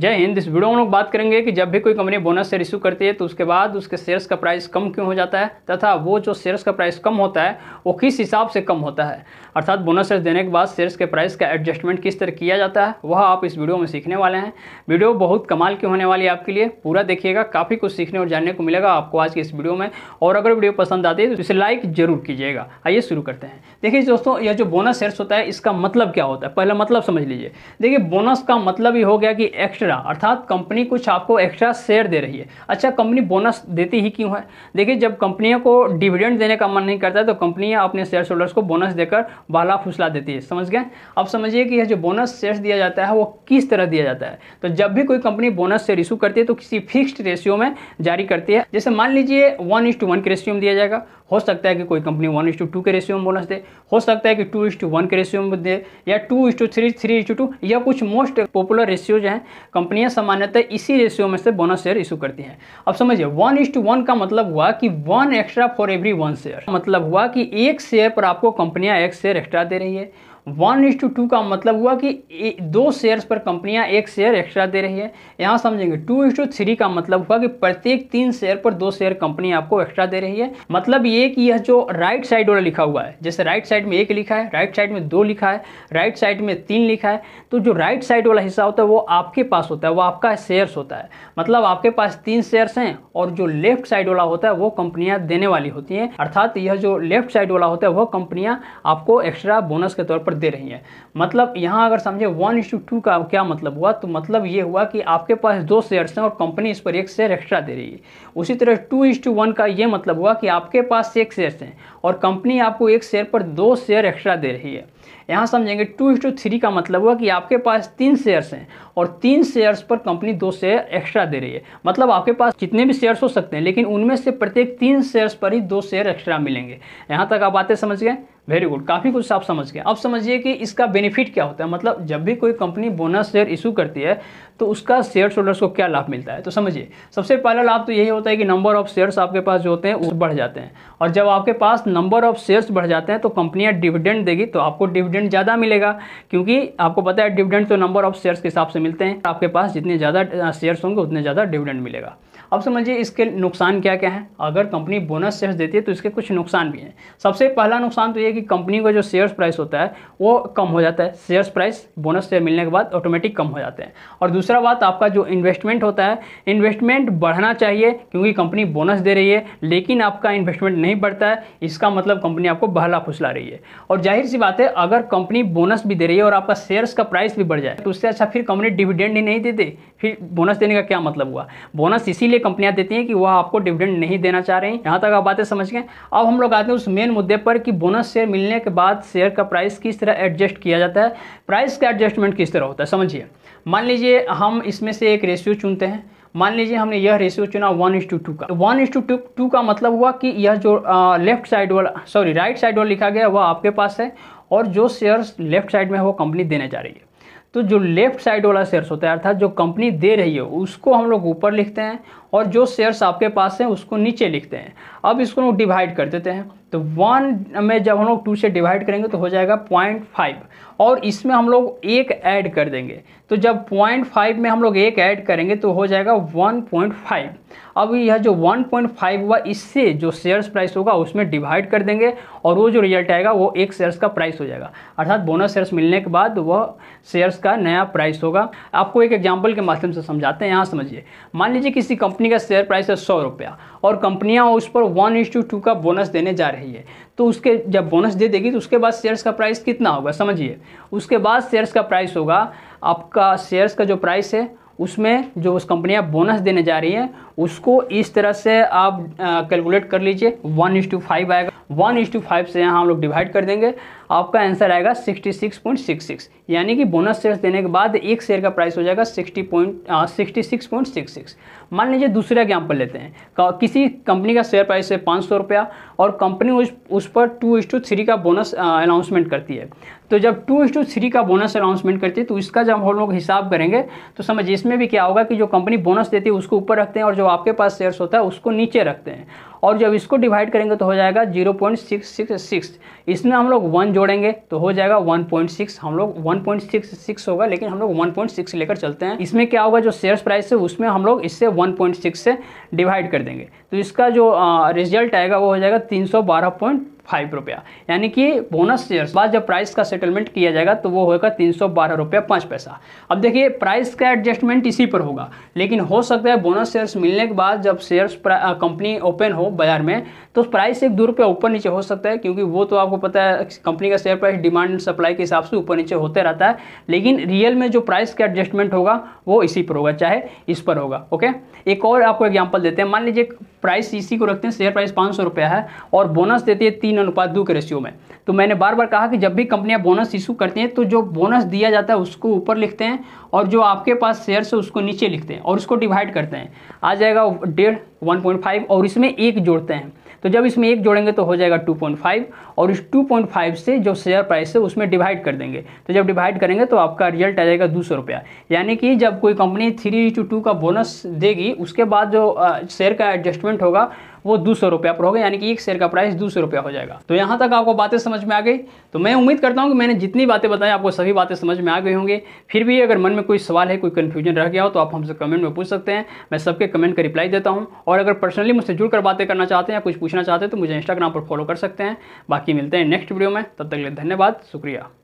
जय हिंद इस वीडियो में लोग बात करेंगे कि जब भी कोई कंपनी बोनस शेयर इशू करती है तो उसके बाद उसके शेयर्स का प्राइस कम क्यों हो जाता है तथा वो जो शेयर्स का प्राइस कम होता है वो किस हिसाब से कम होता है अर्थात बोनस शेयर देने के बाद शेयर्स के प्राइस का एडजस्टमेंट किस तरह किया जाता है वह आप इस वीडियो में सीखने वाले हैं वीडियो बहुत कमाल की होने वाली है आपके लिए पूरा देखिएगा काफ़ी कुछ सीखने और जानने को मिलेगा आपको आज की इस वीडियो में और अगर वीडियो पसंद आती है तो इसे लाइक जरूर कीजिएगा आइए शुरू करते हैं देखिए दोस्तों यह जो बोनस शेयर्स होता है इसका मतलब क्या होता है पहला मतलब समझ लीजिए देखिए बोनस का मतलब ही हो गया कि एक्स्ट्रा एक्स्ट्रा अर्थात कंपनी कुछ आपको एक्स्ट्रा शेयर दे रही है अच्छा कंपनी बोनस देती ही क्यों है देखिए जब कंपनियों को डिविडेंड देने का मन नहीं करता तो कंपनियाँ अपने शेयर होल्डर्स को बोनस देकर बाला फुसला देती है समझ गए अब समझिए कि यह जो बोनस शेयर दिया जाता है वो किस तरह दिया जाता है तो जब भी कोई कंपनी बोनस शेयर इशू करती है तो किसी फिक्स्ड रेशियो में जारी करती है जैसे मान लीजिए वन इज टू वन के रेशियो में दिया जाएगा हो सकता है कि कोई company one is to two के रेशियो में बोनस दे हो सकता है कि टू इज टू वन के रेशियो में दे या two is to three three is to two या कुछ मोस्ट पॉपुलर रेशियोज हैं कंपनियां सामान्यतः इसी रेशियो में से बोनस शेयर इशू करती हैं अब समझिए वन इज टू वन का मतलब हुआ कि one extra for every one share मतलब हुआ कि एक शेयर पर आपको कंपनियां एक शेयर एक्स्ट्रा दे रही है वन इज टू टू का मतलब हुआ कि दो शेयर्स पर कंपनियां एक शेयर एक्स्ट्रा दे रही है यहां समझेंगे टू इज टू थ्री का मतलब हुआ कि प्रत्येक तीन शेयर पर दो शेयर कंपनी आपको एक्स्ट्रा दे रही है मतलब ये कि यह जो राइट साइड वाला लिखा हुआ है जैसे राइट साइड में एक लिखा है राइट साइड में दो लिखा है राइट साइड में तीन लिखा है तो जो राइट साइड वाला हिस्सा होता है वो आपके पास होता है वो आपका शेयर्स होता है मतलब आपके पास तीन शेयर्स हैं और जो लेफ्ट साइड वाला होता है वो कंपनियां देने वाली होती हैं अर्थात यह जो लेफ्ट साइड वाला होता है वह कंपनियां आपको एक्स्ट्रा बोनस के तौर पर दे रही हैं मतलब यहाँ अगर समझे वन इंस टू का क्या मतलब हुआ तो मतलब ये हुआ कि आपके पास दो शेयर्स हैं और कंपनी इस पर एक शेयर एक्स्ट्रा दे रही है उसी तरह टू इंस टू वन का ये मतलब हुआ कि आपके पास एक शेयर हैं और कंपनी आपको एक शेयर पर दो शेयर एक्स्ट्रा दे रही है यहाँ समझेंगे टू इंस टू थ्री का मतलब हुआ कि आपके पास तीन शेयर्स हैं और तीन शेयर्स पर कंपनी दो शेयर एक्स्ट्रा दे रही है मतलब आपके पास जितने भी शेयर्स हो सकते हैं लेकिन उनमें से प्रत्येक तीन शेयर्स पर ही दो शेयर एक्स्ट्रा मिलेंगे यहाँ तक आप बातें समझ गए वेरी गुड काफ़ी कुछ आप समझ गए अब समझिए कि इसका बेनिफिट क्या होता है मतलब जब भी कोई कंपनी बोनस शेयर इशू करती है तो उसका शेयर होल्डर्स को क्या लाभ मिलता है तो समझिए सबसे पहला लाभ तो यही होता है कि नंबर ऑफ शेयर्स आपके पास जो होते हैं वो बढ़ जाते हैं और जब आपके पास नंबर ऑफ शेयर्स बढ़ जाते हैं तो कंपनियाँ डिविडेंड देगी तो आपको डिविडेंड ज़्यादा मिलेगा क्योंकि आपको पता है डिविडेंड तो नंबर ऑफ शेयर्स के हिसाब से मिलते हैं आपके पास जितने ज़्यादा शेयर्स होंगे उतने ज़्यादा डिविडेंड मिलेगा अब समझिए इसके नुकसान क्या क्या है अगर कंपनी बोनस शेयर्स देती है तो इसके कुछ नुकसान भी हैं सबसे पहला नुकसान तो ये कि कंपनी का जो शेयर्स प्राइस होता है वो कम हो जाता है शेयर्स प्राइस बोनस शेयर मिलने के बाद ऑटोमेटिक कम हो जाते हैं और दूसरा बात आपका जो इन्वेस्टमेंट होता है इन्वेस्टमेंट बढ़ना चाहिए क्योंकि कंपनी बोनस दे रही है लेकिन आपका इन्वेस्टमेंट नहीं बढ़ता है इसका मतलब कंपनी आपको बहला फुसला रही है और जाहिर सी बात है अगर कंपनी बोनस भी दे रही है और आपका शेयर्स का प्राइस भी बढ़ जाए तो उससे अच्छा फिर कंपनी डिविडेंड ही नहीं देते फिर बोनस देने का क्या मतलब हुआ बोनस इसीलिए कंपनियां देती हैं कि वह आपको डिविडेंड नहीं देना चाह रही यहां तक आप बातें समझ गए अब हम लोग आते हैं उस मेन मुद्दे पर कि बोनस शेयर मिलने के बाद शेयर का प्राइस किस तरह एडजस्ट किया जाता है प्राइस का एडजस्टमेंट किस तरह होता है समझिए मान लीजिए हम इसमें से एक रेशियो चुनते हैं मान लीजिए हमने यह रेशियो चुना वन इज टू टू का one is to two two का मतलब हुआ कि यह जो आ, लेफ्ट साइड वाला सॉरी राइट साइड वाला लिखा गया वह आपके पास है और जो शेयर्स लेफ्ट साइड में है वो कंपनी देने जा रही है तो जो लेफ्ट साइड वाला शेयर्स होता है अर्थात जो कंपनी दे रही है उसको हम लोग ऊपर लिखते हैं और जो शेयर्स आपके पास हैं उसको नीचे लिखते हैं अब इसको लोग डिवाइड कर देते हैं तो वन में जब हम लोग टू से डिवाइड करेंगे तो हो जाएगा पॉइंट फाइव और इसमें हम लोग एक ऐड कर देंगे तो जब पॉइंट फाइव में हम लोग एक ऐड करेंगे तो हो जाएगा वन पॉइंट फाइव अब यह जो वन पॉइंट फाइव हुआ इससे जो शेयर्स प्राइस होगा उसमें डिवाइड कर देंगे और वो जो रिजल्ट आएगा वो एक शेयर्स का प्राइस हो जाएगा अर्थात बोनस शेयर्स मिलने के बाद वह शेयर्स का नया प्राइस होगा आपको एक एग्जाम्पल के माध्यम से समझाते हैं यहाँ समझिए मान लीजिए किसी कंपनी कंपनी का शेयर प्राइस है सौ रुपया और कंपनियां उस पर वन इंस टू टू का बोनस देने जा रही है तो उसके जब बोनस दे देगी तो उसके बाद शेयर्स का प्राइस कितना होगा समझिए उसके बाद शेयर्स का प्राइस होगा आपका शेयर्स का जो प्राइस है उसमें जो उस कंपनियाँ बोनस देने जा रही है उसको इस तरह से आप कैलकुलेट कर लीजिए वन इज टू फाइव आएगा वन इज टू फाइव से यहाँ हम लोग डिवाइड कर देंगे आपका आंसर आएगा sixty six point six six यानी कि बोनस शेयर देने के बाद एक शेयर का प्राइस हो जाएगा sixty point sixty six point six six मान लीजिए दूसरा एग्जाम्पल लेते हैं किसी कंपनी का शेयर प्राइस है पाँच सौ रुपया और कंपनी उस उस पर टू इज टू थ्री का बोनस अनाउंसमेंट करती है तो जब टू इस टू थ्री का बोनस अनाउंसमेंट करती है तो इसका जब हम लोग हिसाब करेंगे तो समझिए इसमें भी क्या होगा कि जो कंपनी बोनस देती है उसको ऊपर रखते हैं और जो आपके पास शेयर्स होता है उसको नीचे रखते हैं और जब इसको डिवाइड करेंगे तो हो जाएगा zero point six six six इसमें हम लोग वन जोड़ेंगे तो हो जाएगा वन पॉइंट सिक्स हम लोग वन पॉइंट सिक्स सिक्स होगा लेकिन हम लोग वन पॉइंट सिक्स लेकर चलते हैं इसमें क्या होगा जो शेयर्स प्राइस है उसमें हम लोग इससे वन पॉइंट सिक्स से डिवाइड कर देंगे तो इसका जो रिजल्ट आएगा वो हो जाएगा तीन सौ बारह पॉइंट फाइव रुपया यानी कि बोनस शेयर बाद जब प्राइस का सेटलमेंट किया जाएगा तो वो होगा तीन सौ बारह रुपया पाँच पैसा अब देखिए प्राइस का एडजस्टमेंट इसी पर होगा लेकिन हो सकता है बोनस शेयर्स मिलने के बाद जब शेयर्स कंपनी ओपन हो बाजार में तो प्राइस एक दो रुपया ऊपर नीचे हो सकता है क्योंकि वो तो आपको पता है कंपनी का share price demand and supply के हिसाब से ऊपर नीचे होते रहता है लेकिन रियल में जो प्राइस का एडजस्टमेंट होगा वो इसी पर होगा चाहे इस पर होगा ओके एक और आपको एग्जाम्पल देते हैं मान लीजिए प्राइस इसी को रखते हैं शेयर प्राइस पाँच सौ रुपया है और बोनस देती है तीन अनुपात दो के रेशियो में तो मैंने बार बार कहा कि जब भी कंपनियां बोनस इशू करती हैं तो जो बोनस दिया जाता है उसको ऊपर लिखते हैं और जो आपके पास शेयर से उसको नीचे लिखते हैं और उसको डिवाइड करते हैं आ जाएगा डेढ़ वन पॉइंट फाइव और इसमें एक जोड़ते हैं तो जब इसमें एक जोड़ेंगे तो हो जाएगा 2.5 और इस 2.5 से जो शेयर प्राइस है उसमें डिवाइड कर देंगे तो जब डिवाइड करेंगे तो आपका रिजल्ट आ जाएगा दो सौ रुपया यानी कि जब कोई कंपनी थ्री टू टू का बोनस देगी उसके बाद जो शेयर का एडजस्टमेंट होगा वो दो सौ रुपया पर होगा यानी कि एक शेयर का प्राइस दो सौ रुपया हो जाएगा तो यहाँ तक आपको बातें समझ में आ गई तो मैं उम्मीद करता हूँ कि मैंने जितनी बातें बताई आपको सभी बातें समझ में आ गई होंगे फिर भी अगर मन में कोई सवाल है कोई कन्फ्यूजन रह गया हो तो आप हमसे कमेंट में पूछ सकते हैं मैं सबके कमेंट का रिप्लाई देता हूँ और अगर पर्सनली मुझसे जुड़कर बातें करना चाहते हैं या कुछ पूछना चाहते हैं तो मुझे इंस्टाग्राम पर फॉलो कर सकते हैं बाकी मिलते हैं नेक्स्ट वीडियो में तब तक के लिए धन्यवाद शुक्रिया